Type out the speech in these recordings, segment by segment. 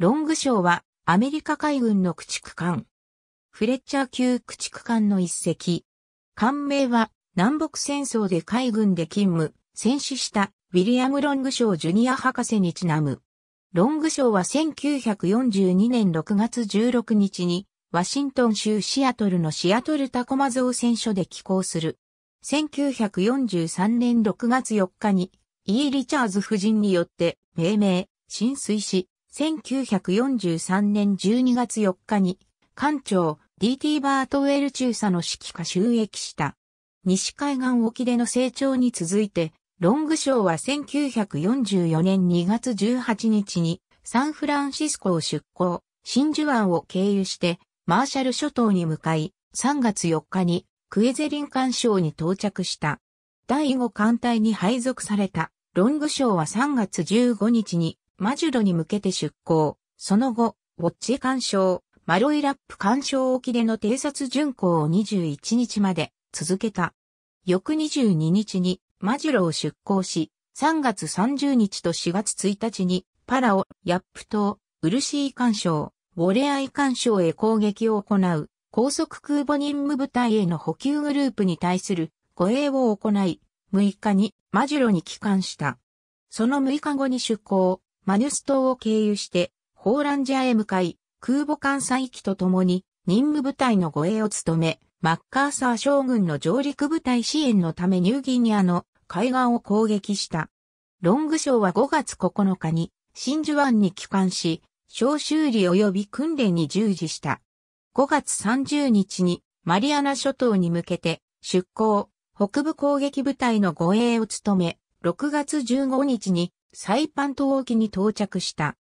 ロング賞はアメリカ海軍の駆逐艦。フレッチャー級駆逐艦の一隻。艦名は南北戦争で海軍で勤務、戦死したウィリアム・ロング賞ジュニア博士にちなむ。ロング賞は1942年6月16日にワシントン州シアトルのシアトルタコマズ船所で寄港する。1943年6月4日にイー・リチャーズ夫人によって命名、浸水し、1943年12月4日に、艦長 DT バートウェル中佐の指揮下収益した。西海岸沖での成長に続いて、ロングショーは1944年2月18日にサンフランシスコを出港、真珠湾を経由してマーシャル諸島に向かい、3月4日にクエゼリン艦礁に到着した。第5艦隊に配属されたロングショーは3月15日にマジュロに向けて出港、その後、ウォッチ干渉、マロイラップ干渉沖での偵察巡航を21日まで続けた。翌22日にマジュロを出港し、3月30日と4月1日にパラオ、ヤップ島、ウルシー干渉、ウォレアイ干渉へ攻撃を行う、高速空母任務部隊への補給グループに対する護衛を行い、6日にマジュロに帰還した。その6日後に出港、マヌス島を経由して、ホーランジャーへ向かい、空母艦載機と共に任務部隊の護衛を務め、マッカーサー将軍の上陸部隊支援のためニューギニアの海岸を攻撃した。ロングショーは5月9日に真珠湾に帰還し、小修理及び訓練に従事した。5月30日にマリアナ諸島に向けて出港、北部攻撃部隊の護衛を務め、6月15日にサイパン島沖に到着した。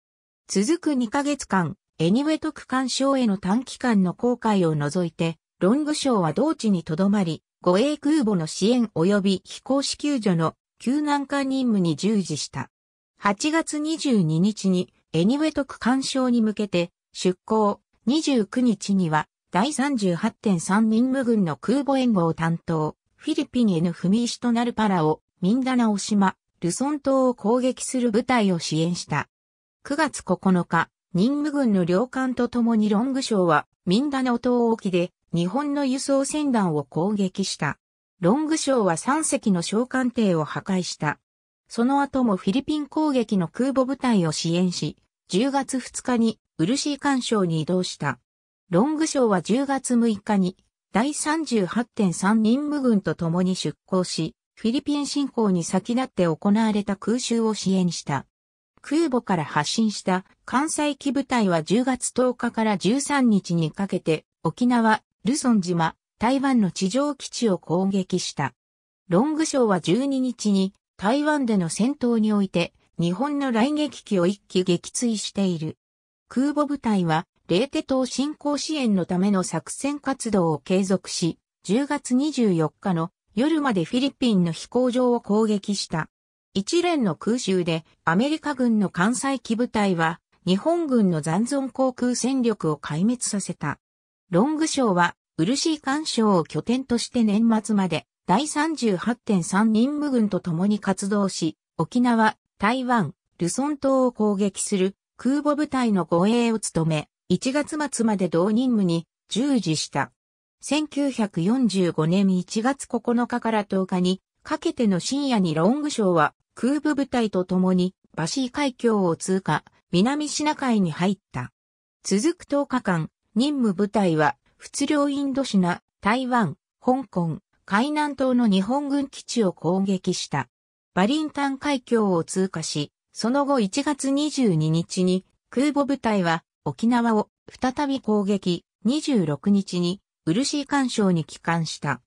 続く2ヶ月間、エニウェト区間賞への短期間の航海を除いて、ロング賞は同地にとどまり、護衛空母の支援及び飛行士救助の救難艦任務に従事した。8月22日にエニウェト区間賞に向けて出港、29日には第38.3任務軍の空母援護を担当、フィリピンへの踏み石となるパラオ、ミンダナオ島、ルソン島を攻撃する部隊を支援した。9月9日、任務軍の領艦と共にロング省はミンダナオ島沖で日本の輸送船団を攻撃した。ロング省は3隻の小艦艇を破壊した。その後もフィリピン攻撃の空母部隊を支援し、10月2日にー艦渉に移動した。ロング賞は10月6日に第38.3任務軍と共に出港し、フィリピン侵攻に先立って行われた空襲を支援した。空母から発進した関西機部隊は10月10日から13日にかけて沖縄、ルソン島、台湾の地上基地を攻撃した。ロングショーは12日に台湾での戦闘において日本の来撃機を1機撃墜している。空母部隊は冷手島侵攻支援のための作戦活動を継続し、10月24日の夜までフィリピンの飛行場を攻撃した。一連の空襲でアメリカ軍の関西機部隊は日本軍の残存航空戦力を壊滅させた。ロング賞は漆干渉を拠点として年末まで第38.3任務軍と共に活動し、沖縄、台湾、ルソン島を攻撃する空母部隊の護衛を務め、1月末まで同任務に従事した。1945年1月9日から10日にかけての深夜にロングショーは空母部隊と共にバシー海峡を通過、南シナ海に入った。続く10日間、任務部隊は、仏領インドシナ、台湾、香港、海南島の日本軍基地を攻撃した。バリンタン海峡を通過し、その後1月22日に空母部隊は沖縄を再び攻撃、26日にー干渉に帰還した。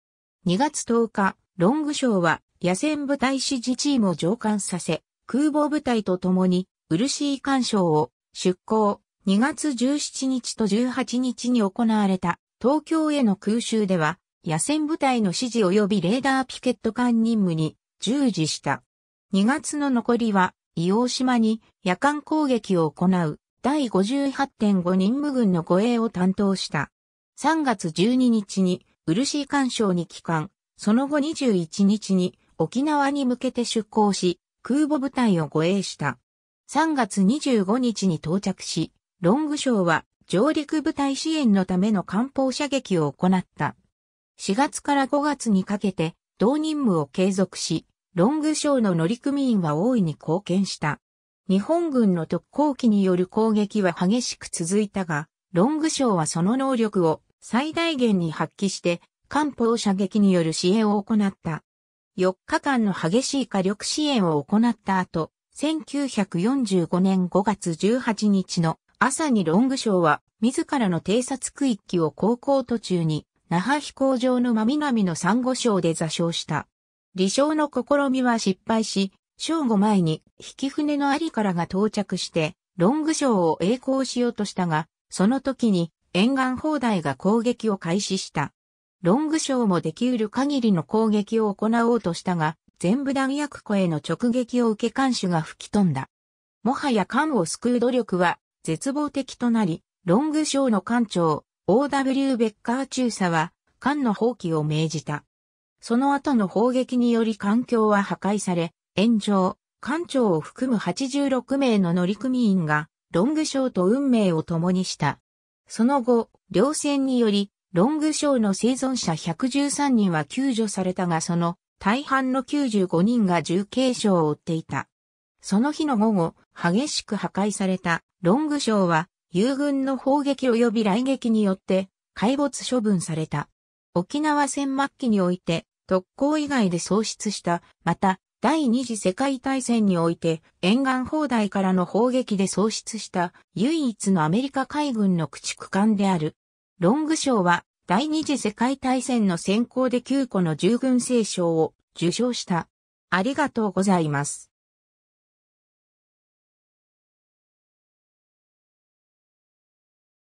2月10日、ロングショーは野戦部隊支持チームを上官させ、空母部隊と共にー干渉を出港2月17日と18日に行われた東京への空襲では野戦部隊の指示及びレーダーピケット艦任務に従事した。2月の残りは、伊王島に夜間攻撃を行う第58.5任務軍の護衛を担当した。3月12日に漆干渉に帰還、その後21日に沖縄に向けて出港し、空母部隊を護衛した。3月25日に到着し、ロングショーは上陸部隊支援のための艦砲射撃を行った。4月から5月にかけて同任務を継続し、ロングショーの乗組員は大いに貢献した。日本軍の特攻機による攻撃は激しく続いたが、ロングショーはその能力を最大限に発揮して、艦砲射撃による支援を行った。4日間の激しい火力支援を行った後、1945年5月18日の朝にロングショーは自らの偵察区域を航行途中に那覇飛行場の真南の珊瑚礁で座礁した。離礁の試みは失敗し、正午前に引き船のありからが到着して、ロングショーを栄光しようとしたが、その時に沿岸砲台が攻撃を開始した。ロングショーもできうる限りの攻撃を行おうとしたが、全部弾薬庫への直撃を受け艦首が吹き飛んだ。もはや艦を救う努力は絶望的となり、ロングショーの艦長、OW ベッカー中佐は、艦の放棄を命じた。その後の砲撃により環境は破壊され、炎上、艦長を含む86名の乗組員が、ロングショーと運命を共にした。その後、両戦により、ロングショーの生存者113人は救助されたがその大半の95人が重軽傷を負っていた。その日の午後、激しく破壊されたロングショーは友軍の砲撃及び雷撃によって海没処分された。沖縄戦末期において特攻以外で喪失した、また第二次世界大戦において沿岸砲台からの砲撃で喪失した唯一のアメリカ海軍の駆逐艦である。ロング賞は第二次世界大戦の先行で9個の従軍聖章を受賞した。ありがとうございます。